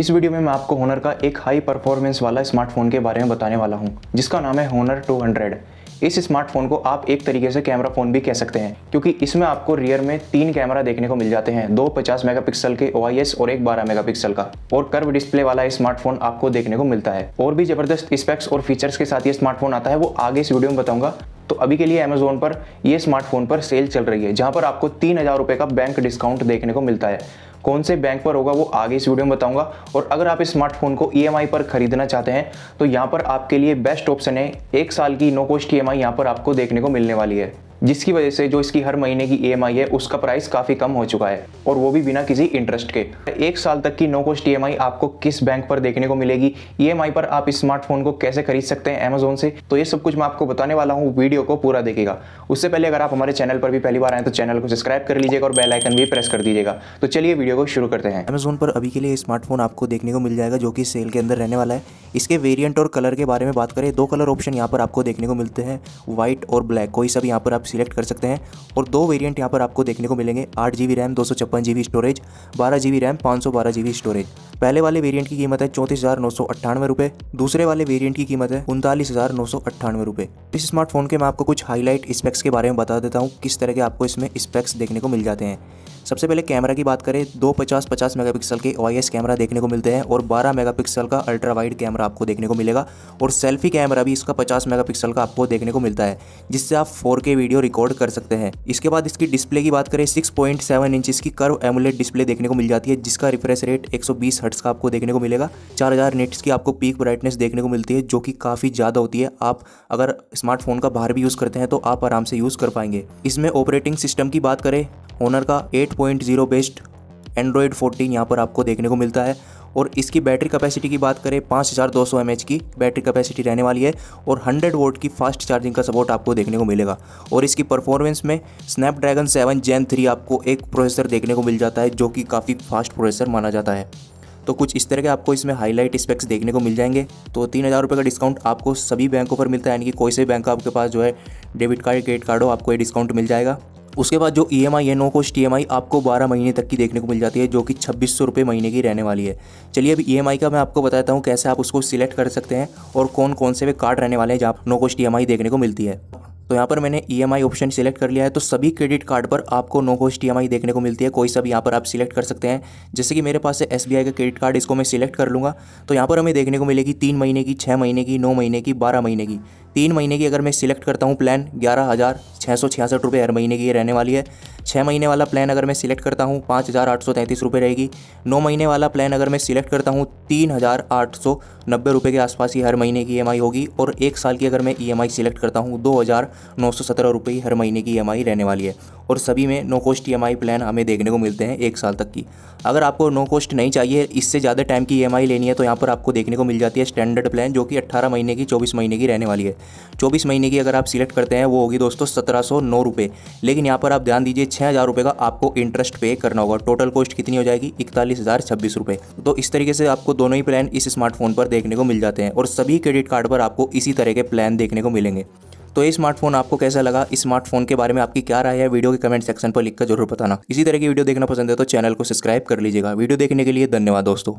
इस वीडियो में मैं आपको होनर का एक हाई परफॉर्मेंस वाला स्मार्टफोन के बारे में बताने वाला हूं, जिसका नाम है होनर 200 इस स्मार्टफोन को आप एक तरीके से कैमरा फोन भी कह सकते हैं क्योंकि इसमें आपको रियर में तीन कैमरा देखने को मिल जाते हैं दो पचास मेगा के ओ और एक बारह मेगा का और कर्व डिस्प्ले वाला स्मार्टफोन आपको देखने को मिलता है और भी जबरदस्त स्पेक्स और फीचर्स के साथ ये स्मार्टफोन आता है वो आगे इस वीडियो में बताऊंगा तो अभी के लिए अमेजोन पर यह स्मार्टफोन पर सेल चल रही है जहां पर आपको तीन हजार रुपए का बैंक डिस्काउंट देखने को मिलता है कौन से बैंक पर होगा वो आगे इस वीडियो में बताऊंगा और अगर आप इस स्मार्टफोन को ई e पर खरीदना चाहते हैं तो यहाँ पर आपके लिए बेस्ट ऑप्शन है एक साल की नो कॉस्ट ई एम यहाँ पर आपको देखने को मिलने वाली है जिसकी वजह से जो इसकी हर महीने की ई e है उसका प्राइस काफ़ी कम हो चुका है और वो भी बिना किसी इंटरेस्ट के एक साल तक की नो कॉस्ट ई आपको किस बैंक पर देखने को मिलेगी ई e पर आप इस स्मार्टफोन को कैसे खरीद सकते हैं अमेजोन से तो ये सब कुछ मैं आपको बताने वाला हूँ वीडियो को पूरा देखेगा उससे पहले अगर आप हमारे चैनल पर भी पहली बार आए तो चैनल को सब्सक्राइब कर लीजिएगा और बेलाइकन भी प्रेस कर दीजिएगा तो चलिए वीडियो वीडियो को शुरू करते हैं अमेजोन पर अभी के लिए स्मार्टफोन आपको देखने को मिल जाएगा जो कि सेल के अंदर रहने वाला है इसके वेरियंट और कलर के बारे में बात करें दो कलर ऑप्शन यहाँ पर आपको देखने को मिलते हैं व्हाइट और ब्लैक कोई सब यहाँ पर आप सिलेक्ट कर सकते हैं और दो वेरियंट यहाँ पर आपको देखने को मिलेंगे आठ जी बी रैम दो सौ छप्पन स्टोरेज बारह रैम पाँच सौ बारह स्टोरेज पहले वाले वेरियंट की कीमत है चौंतीस हज़ार नौ सौ अट्ठानवे दूसरे वाले वेरियंट की कीमत है उनतालीस हज़ार सौ अट्ठानवे इस स्मार्टफोन के मैं आपको कुछ हाईलाइट स्पेक्स के बारे में बता देता हूँ किस तरह के आपको इसमें स्पेक्स देखने को मिल जाते हैं सबसे पहले कैमरा की बात करें दो पचास पचास मेगापिक्सल के ओ कैमरा देखने को मिलते हैं और बारह मेगापिक्सल का अल्ट्रा वाइड कैमरा आपको देखने को मिलेगा और सेल्फी कैमरा भी इसका पचास मेगापिक्सल का आपको देखने को मिलता है जिससे आप फोर वीडियो रिकॉर्ड कर सकते हैं इसके बाद इसकी डिस्प्ले की बात करें सिक्स पॉइंट सेवन इंच की कर्व एमुलेट डिस्प्ले देखने को मिल जाती है जिसका रिफ्रेश रेट एक सौ बीस हट्स का आपको देखने को मिलेगा चार हज़ार की आपको पीक ब्राइटनेस देखने को मिलती है जो कि काफ़ी ज़्यादा होती है आप अगर स्मार्टफोन का बाहर भी यूज़ करते हैं तो आप आराम से यूज़ कर पाएंगे इसमें ऑपरेटिंग सिस्टम की बात करें ओनर का 8.0 बेस्ड एंड्रॉयड फोर्टीन यहाँ पर आपको देखने को मिलता है और इसकी बैटरी कैपेसिटी की बात करें पाँच हज़ार दो सौ एम एच की बैटरी कैपेसिटी रहने वाली है और हंड्रेड वोट की फास्ट चार्जिंग का सपोर्ट आपको देखने को मिलेगा और इसकी परफॉर्मेंस में स्नैपड्रैगन सेवन जैन थ्री आपको एक प्रोसेसर देखने को मिल जाता है जो कि काफ़ी फास्ट प्रोसेसर माना जाता है तो कुछ इस तरह के आपको इसमें हाईलाइट स्पेक्स देखने को मिल जाएंगे तो तीन हज़ार रुपये का डिस्काउंट आपको सभी बैंकों पर मिलता है यानी कि कोई से बैंक आपके पास जो है डेबिट कार्ड क्रेडिट कार्ड हो आपको ये डिस्काउंट मिल जाएगा उसके बाद जो ई एम आई है no cost E M I आपको बारह महीने तक की देखने को मिल जाती है जो कि छब्बीस सौ रुपये महीने की रहने वाली है चलिए अब ई एम आई का मैं आपको बताता हूँ कैसे आप उसको सिलेक्ट कर सकते हैं और कौन कौन से वे कार्ड रहने वाले हैं जहाँ no cost E M I देखने को मिलती है तो यहाँ पर मैंने ई ऑप्शन सिलेक्ट कर लिया है तो सभी क्रेडिट कार्ड पर आपको नो कॉस्ट ई देखने को मिलती है कोई सा भी यहाँ पर आप सिलेक्ट कर सकते हैं जैसे कि मेरे पास है एस का क्रेडिट कार्ड इसको मैं सिलेक्ट कर लूँगा तो यहाँ पर हमें देखने को मिलेगी तीन महीने की छः महीने की नौ महीने की बारह महीने की तीन महीने की अगर मैं सिलेक्ट करता हूँ प्लान ग्यारह हज़ार छः सौ छियासठ रुपये हर महीने की ये रहने वाली है छः महीने वाला प्लान अगर मैं सिलेक्ट करता हूँ पाँच हज़ार आठ सौ तैंतीस रुपये रहेगी नौ महीने वाला प्लान अगर मैं सिलेक्ट करता हूँ तीन हज़ार आठ सौ नब्बे रुपये के आसपास ही हर महीने की ई e होगी और एक साल की अगर मैं ई e सिलेक्ट करता हूँ दो हज़ार नौ सौ सत्रह रुपये हर महीने की ई e रहने वाली है और सभी में नो कॉस्ट ई प्लान हमें देखने को मिलते हैं एक साल तक की अगर आपको नो कॉस्ट नहीं चाहिए इससे ज़्यादा टाइम की ई e लेनी है तो यहाँ पर आपको देखने को मिल जाती है स्टैंडर्ड प्लान जो कि अट्ठारह महीने की चौबीस महीने की रहने वाली है चौबीस महीने की अगर आप सिलेक्ट करते हैं वो होगी दोस्तों सत्रह सौ नौ रुपये लेकिन यहाँ पर आप ध्यान दीजिए छः हज़ार रुपये का आपको इंटरेस्ट पे करना होगा टोटल कॉस्ट कितनी हो जाएगी इकतालीस हज़ार छब्बीस रुपये तो इस तरीके से आपको दोनों ही प्लान इस स्मार्टफोन पर देखने को मिल जाते हैं और सभी क्रेडिट कार्ड पर आपको इसी तरह के प्लान देखने को मिलेंगे तो ये स्मार्टफोन आपको कैसा लगा इस स्मार्टफोन के बारे में आपकी क्या राय है वीडियो के कमेंट सेक्शन पर लिखकर जरूर बताना इसी तरह की वीडियो देखना पसंद है तो चैनल को सब्सक्राइब कर लीजिएगा वीडियो देखने के लिए धन्यवाद दोस्तों